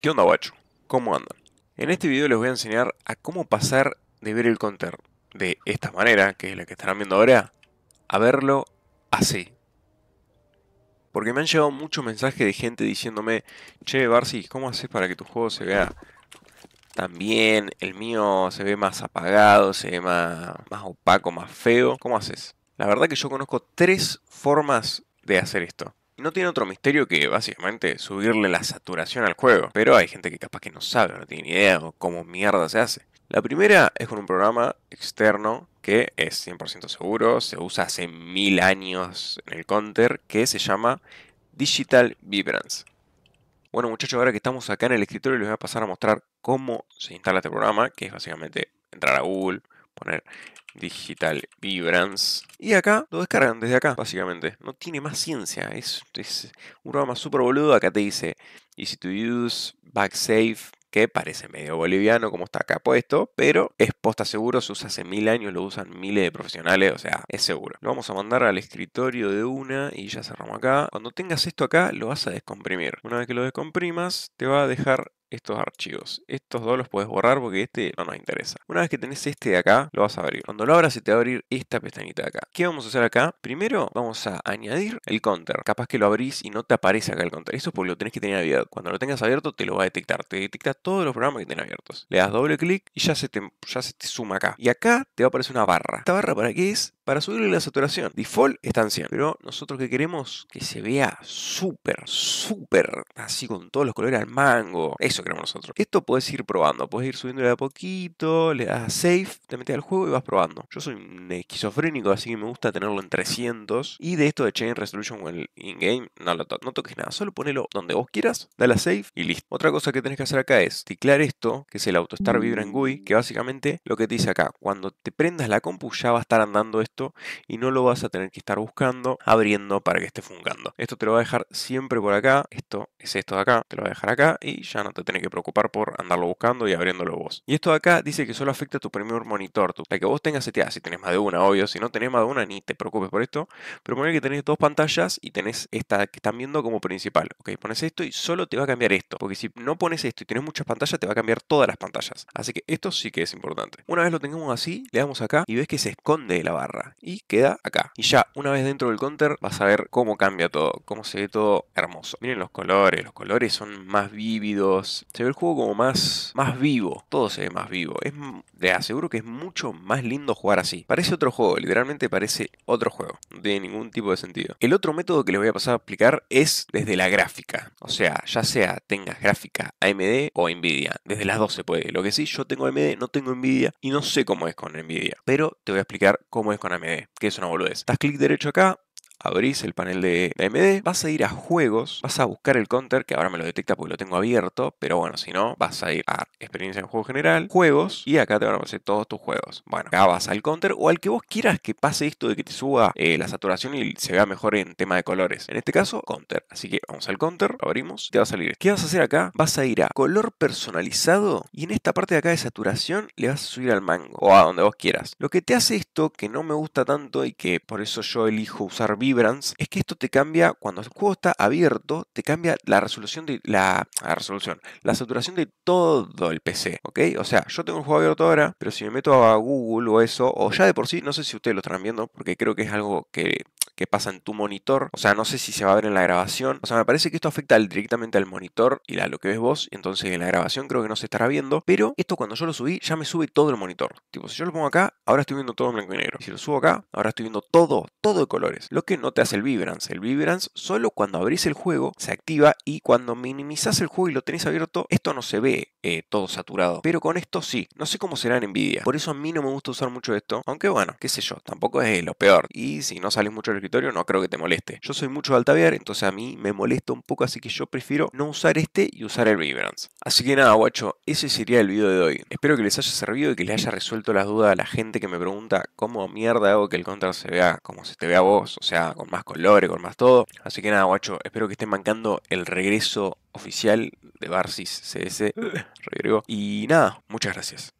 ¿Qué onda guacho? ¿Cómo andan? En este video les voy a enseñar a cómo pasar de ver el counter de esta manera, que es la que estarán viendo ahora, a verlo así. Porque me han llegado muchos mensajes de gente diciéndome, che Barsi, ¿cómo haces para que tu juego se vea tan bien? El mío se ve más apagado, se ve más, más opaco, más feo. ¿Cómo haces? La verdad que yo conozco tres formas de hacer esto. Y no tiene otro misterio que básicamente subirle la saturación al juego. Pero hay gente que capaz que no sabe, no tiene ni idea cómo mierda se hace. La primera es con un programa externo que es 100% seguro, se usa hace mil años en el counter, que se llama Digital Vibrance. Bueno muchachos, ahora que estamos acá en el escritorio les voy a pasar a mostrar cómo se instala este programa, que es básicamente entrar a Google, poner Digital Vibrance. Y acá lo descargan desde acá, básicamente. No tiene más ciencia. Es, es un programa súper boludo. Acá te dice Easy to Use, Backsafe, que parece medio boliviano como está acá puesto, pero es posta seguro, se usa hace mil años, lo usan miles de profesionales, o sea, es seguro. Lo vamos a mandar al escritorio de una y ya cerramos acá. Cuando tengas esto acá, lo vas a descomprimir. Una vez que lo descomprimas, te va a dejar estos archivos. Estos dos los puedes borrar porque este no nos interesa. Una vez que tenés este de acá, lo vas a abrir. Cuando lo abras se te va a abrir esta pestañita de acá. ¿Qué vamos a hacer acá? Primero vamos a añadir el counter. Capaz que lo abrís y no te aparece acá el counter. Eso es porque lo tenés que tener abierto. Cuando lo tengas abierto te lo va a detectar. Te detecta todos los programas que tienen abiertos. Le das doble clic y ya se te, ya se te suma acá. Y acá te va a aparecer una barra. ¿Esta barra para qué es? para subirle la saturación. Default está en 100, pero nosotros que queremos que se vea súper, súper, así con todos los colores al mango. Eso queremos nosotros. Esto puedes ir probando, puedes ir subiéndole de a poquito, le das a save, te metes al juego y vas probando. Yo soy un esquizofrénico, así que me gusta tenerlo en 300. Y de esto de Chain Resolution o el in-game, no, toques nada, solo ponelo donde vos quieras, dale a save y listo. Otra cosa que tenés que hacer acá es ticlar esto, que es el AutoStar en GUI, que básicamente lo que te dice acá, cuando te prendas la compu ya va a estar andando esto y no lo vas a tener que estar buscando, abriendo para que esté fungando. Esto te lo va a dejar siempre por acá, esto es esto de acá, te lo va a dejar acá y ya no te tenés que preocupar por andarlo buscando y abriéndolo vos. Y esto de acá dice que solo afecta a tu primer monitor, Para la que vos tengas seteada si tenés más de una, obvio, si no tenés más de una ni te preocupes por esto, pero poner que tenés dos pantallas y tenés esta que están viendo como principal, ok, pones esto y solo te va a cambiar esto, porque si no pones esto y tenés muchas pantallas, te va a cambiar todas las pantallas, así que esto sí que es importante. Una vez lo tengamos así, le damos acá y ves que se esconde la barra y queda acá. Y ya una vez dentro del counter vas a ver cómo cambia todo, cómo se ve todo hermoso. Miren los colores, los colores son más vívidos, se ve el juego como más, más vivo, todo se ve más vivo. Es, aseguro que es mucho más lindo jugar así. Parece otro juego, literalmente parece otro juego, no tiene ningún tipo de sentido. El otro método que les voy a pasar a explicar es desde la gráfica, o sea, ya sea tengas gráfica AMD o Nvidia, desde las dos se puede. Lo que sí, yo tengo AMD, no tengo Nvidia y no sé cómo es con Nvidia, pero te voy a explicar cómo es con AMD. AMD, eh, que es una boludez. Das clic derecho acá, abrís el panel de AMD, vas a ir a juegos, vas a buscar el counter, que ahora me lo detecta porque lo tengo abierto, pero bueno, si no, vas a ir a experiencia en juego general, juegos, y acá te van a aparecer todos tus juegos. Bueno, acá vas al counter o al que vos quieras que pase esto de que te suba eh, la saturación y se vea mejor en tema de colores. En este caso, counter. Así que vamos al counter, abrimos, te va a salir. ¿Qué vas a hacer acá? Vas a ir a color personalizado y en esta parte de acá de saturación le vas a subir al mango o a donde vos quieras. Lo que te hace esto, que no me gusta tanto y que por eso yo elijo usar video Vibrance es que esto te cambia, cuando el juego está abierto, te cambia la resolución de la, ah, resolución, la saturación de todo el PC, ¿ok? O sea, yo tengo el juego abierto ahora, pero si me meto a Google o eso, o ya de por sí, no sé si ustedes lo están viendo, porque creo que es algo que que pasa en tu monitor. O sea, no sé si se va a ver en la grabación. O sea, me parece que esto afecta directamente al monitor y a lo que ves vos. Entonces en la grabación creo que no se estará viendo. Pero esto cuando yo lo subí ya me sube todo el monitor. Tipo, si yo lo pongo acá, ahora estoy viendo todo en blanco y negro. Si lo subo acá, ahora estoy viendo todo, todo de colores. Lo que no te hace el vibrance. El vibrance solo cuando abrís el juego se activa y cuando minimizás el juego y lo tenés abierto, esto no se ve. Eh, todo saturado. Pero con esto sí, no sé cómo será en Nvidia. Por eso a mí no me gusta usar mucho esto. Aunque bueno, qué sé yo, tampoco es lo peor. Y si no sales mucho del escritorio, no creo que te moleste. Yo soy mucho de Altaviar. entonces a mí me molesta un poco, así que yo prefiero no usar este y usar el Vibrance. Así que nada, guacho, ese sería el video de hoy. Espero que les haya servido y que les haya resuelto las dudas a la gente que me pregunta cómo mierda hago que el contraste se vea como se te vea vos, o sea, con más colores, con más todo. Así que nada, guacho, espero que estén mancando el regreso oficial de Barsis CS, Rodrigo. Y nada, muchas gracias.